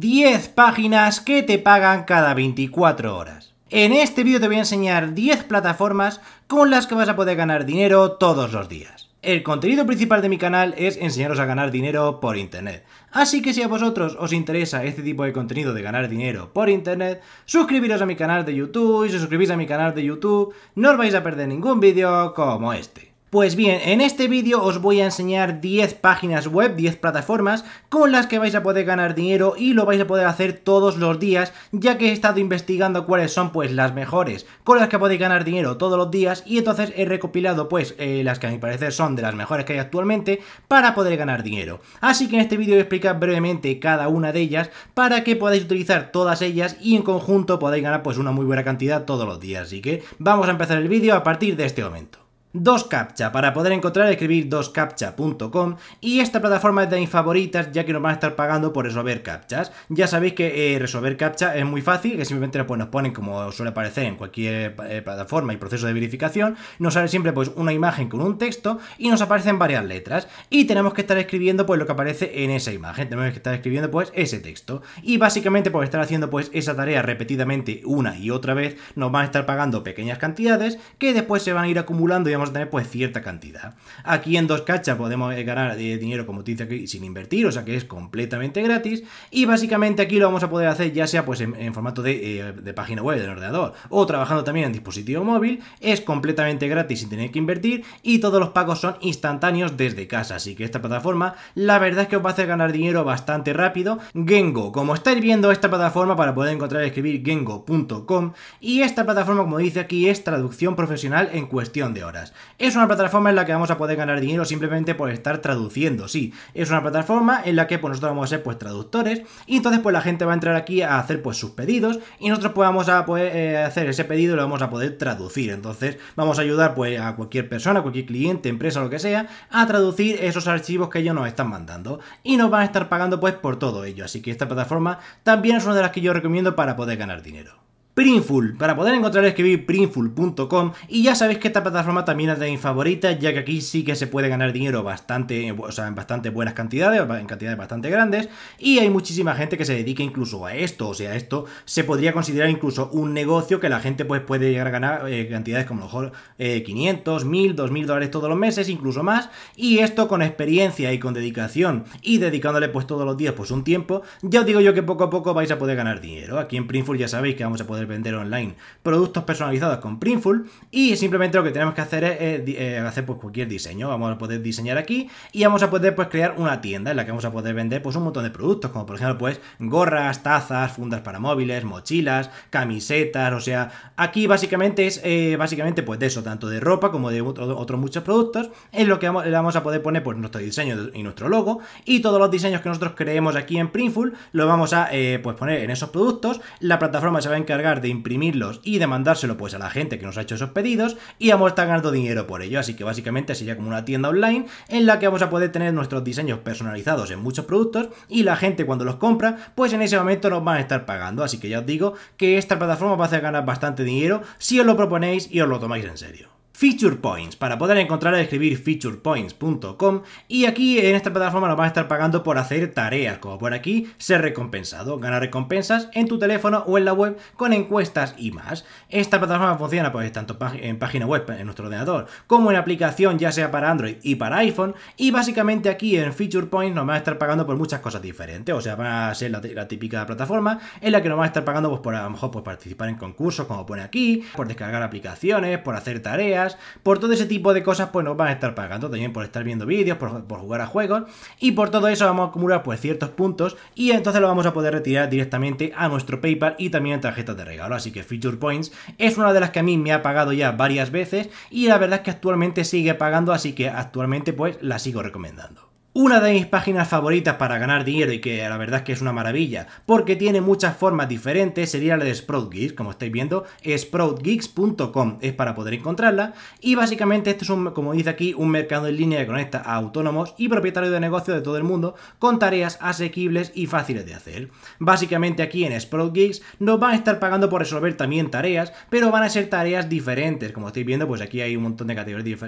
10 páginas que te pagan cada 24 horas. En este vídeo te voy a enseñar 10 plataformas con las que vas a poder ganar dinero todos los días. El contenido principal de mi canal es enseñaros a ganar dinero por internet. Así que si a vosotros os interesa este tipo de contenido de ganar dinero por internet, suscribiros a mi canal de YouTube y si os suscribís a mi canal de YouTube no os vais a perder ningún vídeo como este. Pues bien, en este vídeo os voy a enseñar 10 páginas web, 10 plataformas con las que vais a poder ganar dinero y lo vais a poder hacer todos los días, ya que he estado investigando cuáles son pues las mejores, con las que podéis ganar dinero todos los días y entonces he recopilado pues eh, las que a mi parecer son de las mejores que hay actualmente para poder ganar dinero. Así que en este vídeo voy a explicar brevemente cada una de ellas para que podáis utilizar todas ellas y en conjunto podáis ganar pues una muy buena cantidad todos los días. Así que vamos a empezar el vídeo a partir de este momento dos captcha. Para poder encontrar, escribir doscaptcha.com y esta plataforma es de mis favoritas ya que nos van a estar pagando por resolver captchas. Ya sabéis que eh, resolver captcha es muy fácil, que simplemente pues, nos ponen como suele aparecer en cualquier eh, plataforma y proceso de verificación, nos sale siempre pues una imagen con un texto y nos aparecen varias letras y tenemos que estar escribiendo pues lo que aparece en esa imagen, tenemos que estar escribiendo pues ese texto y básicamente por estar haciendo pues esa tarea repetidamente una y otra vez nos van a estar pagando pequeñas cantidades que después se van a ir acumulando y vamos tener pues cierta cantidad. Aquí en dos cachas podemos eh, ganar eh, dinero como te dice aquí sin invertir, o sea que es completamente gratis y básicamente aquí lo vamos a poder hacer ya sea pues en, formato de, eh, de, página web del ordenador o trabajando también en dispositivo móvil, es completamente gratis sin tener que invertir y todos los pagos son instantáneos desde casa, así que esta plataforma la verdad es que os va a hacer ganar dinero bastante rápido. Gengo, como estáis viendo esta plataforma para poder encontrar y escribir gengo.com y esta plataforma como dice aquí es traducción profesional en cuestión de horas. Es una plataforma en la que vamos a poder ganar dinero simplemente por estar traduciendo, sí. Es una plataforma en la que pues, nosotros vamos a ser pues traductores y entonces pues la gente va a entrar aquí a hacer pues sus pedidos y nosotros pues vamos a poder eh, hacer ese pedido y lo vamos a poder traducir. Entonces vamos a ayudar pues a cualquier persona, cualquier cliente, empresa, lo que sea, a traducir esos archivos que ellos nos están mandando y nos van a estar pagando pues por todo ello. Así que esta plataforma también es una de las que yo recomiendo para poder ganar dinero. Printful. Para poder encontrar escribir printful.com y ya sabéis que esta plataforma también es de mis favoritas, ya que aquí sí que se puede ganar dinero bastante, eh, o sea, en bastante buenas cantidades, en cantidades bastante grandes, y hay muchísima gente que se dedica incluso a esto, o sea, esto se podría considerar incluso un negocio que la gente pues puede llegar a ganar eh, cantidades como lo mejor 500, 1000, 2000 dólares todos los meses, incluso más, y esto con experiencia y con dedicación y dedicándole pues todos los días pues un tiempo, ya os digo yo que poco a poco vais a poder ganar dinero. Aquí en Printful ya sabéis que vamos a poder vender online productos personalizados con Printful y simplemente lo que tenemos que hacer es eh, hacer pues, cualquier diseño. Vamos a poder diseñar aquí y vamos a poder pues, crear una tienda en la que vamos a poder vender pues, un montón de productos, como por ejemplo pues, gorras, tazas, fundas para móviles, mochilas, camisetas, o sea, aquí básicamente es eh, básicamente pues de eso, tanto de ropa como de otros muchos productos, es lo que vamos, le vamos a poder poner pues nuestro diseño y nuestro logo y todos los diseños que nosotros creemos aquí en Printful lo vamos a eh, pues poner en esos productos, la plataforma se va a encargar de imprimirlos y de mandárselo pues a la gente que nos ha hecho esos pedidos y vamos a estar ganando dinero por ello, así que básicamente sería como una tienda online en la que vamos a poder tener nuestros diseños personalizados en muchos productos y la gente cuando los compra pues en ese momento nos van a estar pagando, así que ya os digo que esta plataforma va a hacer ganar bastante dinero si os lo proponéis y os lo tomáis en serio. Feature Points. Para poder encontrar, escribir featurepoints.com y aquí en esta plataforma nos van a estar pagando por hacer tareas, como por aquí, ser recompensado, ganar recompensas en tu teléfono o en la web con encuestas y más. Esta plataforma funciona pues tanto en página web en nuestro ordenador como en aplicación ya sea para Android y para iPhone y básicamente aquí en Feature Points nos van a estar pagando por muchas cosas diferentes, o sea, va a ser la, típica plataforma en la que nos van a estar pagando pues por a lo mejor por participar en concursos como pone aquí, por descargar aplicaciones, por hacer tareas, por todo ese tipo de cosas, pues nos van a estar pagando también por estar viendo vídeos, por, jugar a juegos, y por todo eso vamos a acumular pues ciertos puntos, y entonces lo vamos a poder retirar directamente a nuestro PayPal y también en tarjetas de regalo. Así que Feature Points es una de las que a mí me ha pagado ya varias veces, y la verdad es que actualmente sigue pagando, así que actualmente pues la sigo recomendando. Una de mis páginas favoritas para ganar dinero y que la verdad es que es una maravilla, porque tiene muchas formas diferentes, sería la de Sproutgeeks, como estáis viendo, sproutgeeks.com es para poder encontrarla, y básicamente esto es como dice aquí, un mercado en línea que conecta autónomos y propietarios de negocios de todo el mundo con tareas asequibles y fáciles de hacer. Básicamente aquí en Sproutgeeks nos van a estar pagando por resolver también tareas, pero van a ser tareas diferentes, como estáis viendo, pues aquí hay un montón de categorías,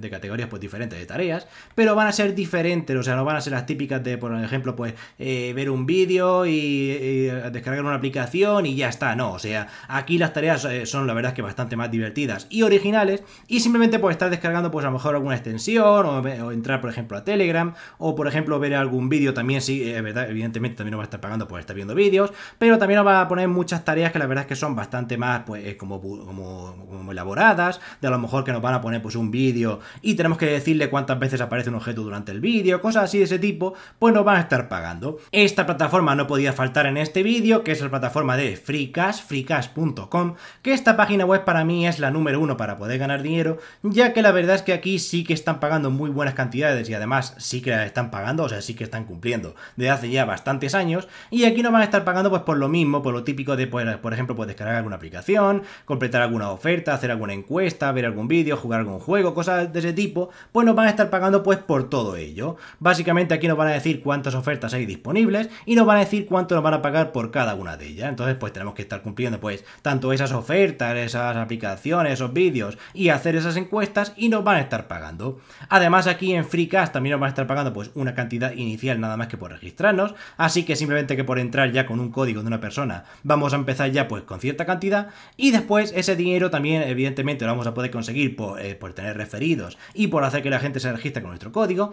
de categorías pues, diferentes de tareas, pero van a ser diferentes o sea, no van a ser las típicas de, por ejemplo, pues eh, ver un vídeo y, descargar una aplicación y ya está, no, o sea, aquí las tareas eh, son la verdad es que bastante más divertidas y originales y simplemente pues estar descargando pues a lo mejor alguna extensión o, entrar por ejemplo a Telegram o por ejemplo ver algún vídeo también, sí, verdad, evidentemente también no va a estar pagando por estar viendo vídeos, pero también nos va a poner muchas tareas que la verdad es que son bastante más pues eh, como, como, como elaboradas, de a lo mejor que nos van a poner pues un vídeo y tenemos que decirle cuántas veces aparece un objeto durante el vídeo, cosas así de ese tipo, pues nos van a estar pagando. Esta plataforma no podía faltar en este vídeo, que es la plataforma de FreeCash, freecash.com, que esta página web para mí es la número uno para poder ganar dinero, ya que la verdad es que aquí sí que están pagando muy buenas cantidades y además sí que las están pagando, o sea, sí que están cumpliendo desde hace ya bastantes años, y aquí nos van a estar pagando pues por lo mismo, por lo típico de, pues, por ejemplo, pues descargar alguna aplicación, completar alguna oferta, hacer alguna encuesta, ver algún vídeo, jugar algún juego, cosas de ese tipo, pues nos van a estar pagando pues por todo ello. Básicamente aquí nos van a decir cuántas ofertas hay disponibles y nos van a decir cuánto nos van a pagar por cada una de ellas. Entonces pues tenemos que estar cumpliendo pues tanto esas ofertas, esas aplicaciones, esos vídeos y hacer esas encuestas y nos van a estar pagando. Además aquí en FreeCast también nos van a estar pagando pues una cantidad inicial nada más que por registrarnos, así que simplemente que por entrar ya con un código de una persona vamos a empezar ya pues con cierta cantidad y después ese dinero también evidentemente lo vamos a poder conseguir por, eh, tener referidos y por hacer que la gente se registre con nuestro código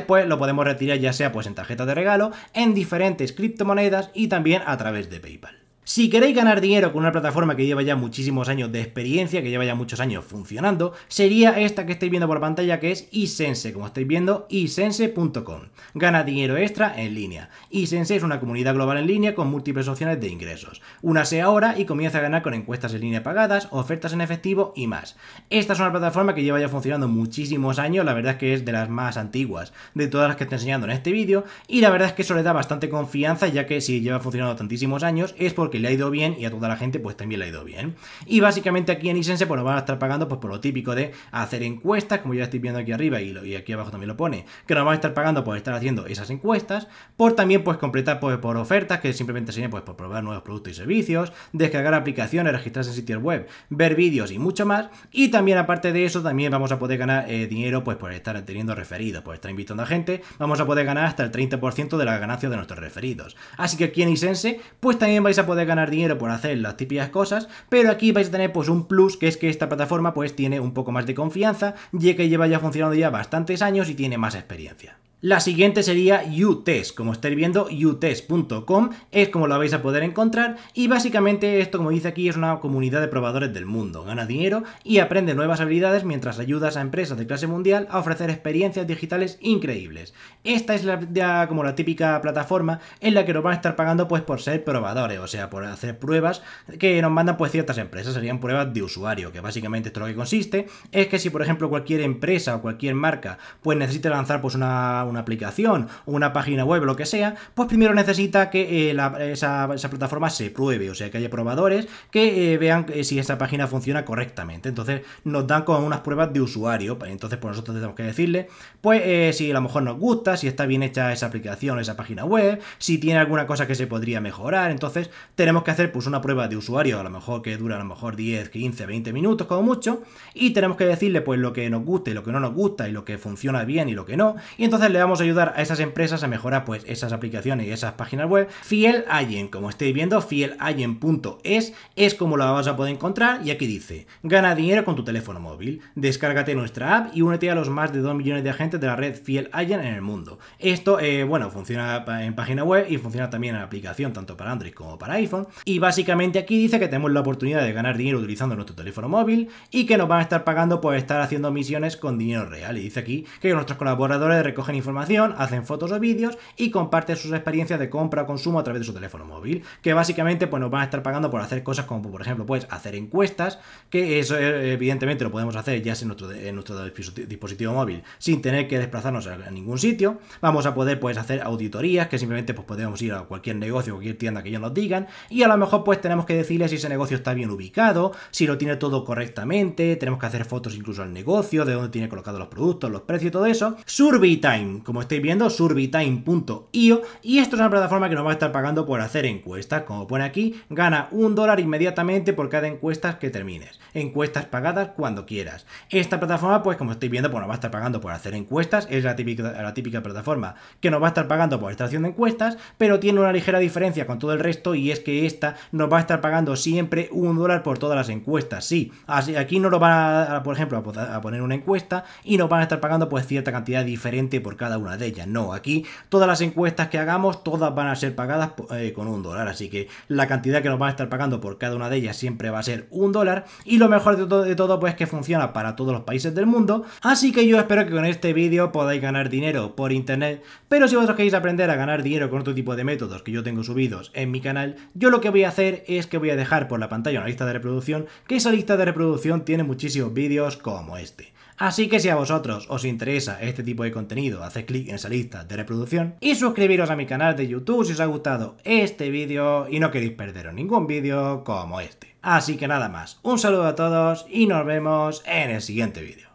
después lo podemos retirar ya sea pues en tarjeta de regalo, en diferentes criptomonedas y también a través de PayPal. Si queréis ganar dinero con una plataforma que lleva ya muchísimos años de experiencia, que lleva ya muchos años funcionando, sería esta que estáis viendo por pantalla, que es iSense, como estáis viendo, isense.com. Gana dinero extra en línea. iSense es una comunidad global en línea con múltiples opciones de ingresos. Únase ahora y comienza a ganar con encuestas en línea pagadas, ofertas en efectivo y más. Esta es una plataforma que lleva ya funcionando muchísimos años, la verdad es que es de las más antiguas de todas las que estoy enseñando en este vídeo, y la verdad es que eso le da bastante confianza, ya que si lleva funcionando tantísimos años es porque le ha ido bien y a toda la gente pues también le ha ido bien. Y básicamente aquí en Isense pues nos van a estar pagando pues por lo típico de hacer encuestas, como ya estoy viendo aquí arriba y, lo, y aquí abajo también lo pone, que nos van a estar pagando por estar haciendo esas encuestas, por también pues completar pues por ofertas que simplemente serían pues por probar nuevos productos y servicios, descargar aplicaciones, registrarse en sitios web, ver vídeos y mucho más. Y también aparte de eso también vamos a poder ganar eh, dinero pues por estar teniendo referidos, por estar invitando a gente, vamos a poder ganar hasta el 30% de la ganancia de nuestros referidos. Así que aquí en Isense pues también vais a poder ganar dinero por hacer las típicas cosas, pero aquí vais a tener pues un plus que es que esta plataforma pues tiene un poco más de confianza, ya que lleva ya funcionando ya bastantes años y tiene más experiencia. La siguiente sería UTest, como estáis viendo, utest.com es como lo vais a poder encontrar y básicamente esto, como dice aquí, es una comunidad de probadores del mundo. Gana dinero y aprende nuevas habilidades mientras ayudas a empresas de clase mundial a ofrecer experiencias digitales increíbles. Esta es la, como la típica plataforma en la que nos van a estar pagando pues por ser probadores, o sea, por hacer pruebas que nos mandan pues ciertas empresas, serían pruebas de usuario, que básicamente esto lo que consiste es que si por ejemplo cualquier empresa o cualquier marca pues necesita lanzar pues una una aplicación una página web, lo que sea, pues primero necesita que eh, esa, plataforma se pruebe, o sea, que haya probadores que eh, vean eh, si esa página funciona correctamente. Entonces nos dan con unas pruebas de usuario, entonces pues nosotros tenemos que decirle, pues si a lo mejor nos gusta, si está bien hecha esa aplicación esa página web, si tiene alguna cosa que se podría mejorar, entonces tenemos que hacer pues una prueba de usuario, a lo mejor que dura a lo mejor 10, 15, 20 minutos como mucho, y tenemos que decirle pues lo que nos guste, lo que no nos gusta y lo que funciona bien y lo que no, y entonces le vamos a ayudar a esas empresas a mejorar pues esas aplicaciones y esas páginas web. Fiel Allen, como estáis viendo, punto es como la vas a poder encontrar y aquí dice, gana dinero con tu teléfono móvil, descárgate nuestra app y únete a los más de 2 millones de agentes de la red Fiel Allen en el mundo. Esto, eh, bueno, funciona en página web y funciona también en aplicación tanto para Android como para iPhone. Y básicamente aquí dice que tenemos la oportunidad de ganar dinero utilizando nuestro teléfono móvil y que nos van a estar pagando por estar haciendo misiones con dinero real. Y dice aquí que nuestros colaboradores recogen información hacen fotos o vídeos y comparten sus experiencias de compra o consumo a través de su teléfono móvil, que básicamente pues nos van a estar pagando por hacer cosas como por ejemplo pues hacer encuestas, que eso eh, evidentemente lo podemos hacer ya en nuestro, en nuestro dispositivo móvil sin tener que desplazarnos a ningún sitio, vamos a poder pues hacer auditorías que simplemente pues podemos ir a cualquier negocio, cualquier tienda que ellos nos digan y a lo mejor pues tenemos que decirle si ese negocio está bien ubicado, si lo tiene todo correctamente, tenemos que hacer fotos incluso al negocio, de dónde tiene colocado los productos, los precios y todo eso. Survey como estáis viendo, surbitime.io y esto es una plataforma que nos va a estar pagando por hacer encuestas. Como pone aquí, gana un dólar inmediatamente por cada encuesta que termines. Encuestas pagadas cuando quieras. Esta plataforma, pues como estáis viendo, pues nos va a estar pagando por hacer encuestas. Es la típica, la típica plataforma que nos va a estar pagando por acción de encuestas, pero tiene una ligera diferencia con todo el resto y es que esta nos va a estar pagando siempre un dólar por todas las encuestas. Sí, así aquí no lo van a, por ejemplo, a poner una encuesta y nos van a estar pagando pues cierta cantidad diferente por cada una de ellas. No, aquí todas las encuestas que hagamos, todas van a ser pagadas eh, con un dólar. Así que la cantidad que nos van a estar pagando por cada una de ellas siempre va a ser un dólar. Y lo mejor de de todo pues que funciona para todos los países del mundo. Así que yo espero que con este vídeo podáis ganar dinero por internet. Pero si vosotros queréis aprender a ganar dinero con otro tipo de métodos que yo tengo subidos en mi canal, yo lo que voy a hacer es que voy a dejar por la pantalla una lista de reproducción, que esa lista de reproducción tiene muchísimos vídeos como este. Así que si a vosotros os interesa este tipo de contenido, haced clic en esa lista de reproducción y suscribiros a mi canal de YouTube si os ha gustado este vídeo y no queréis perderos ningún vídeo como este. Así que nada más, un saludo a todos y nos vemos en el siguiente vídeo.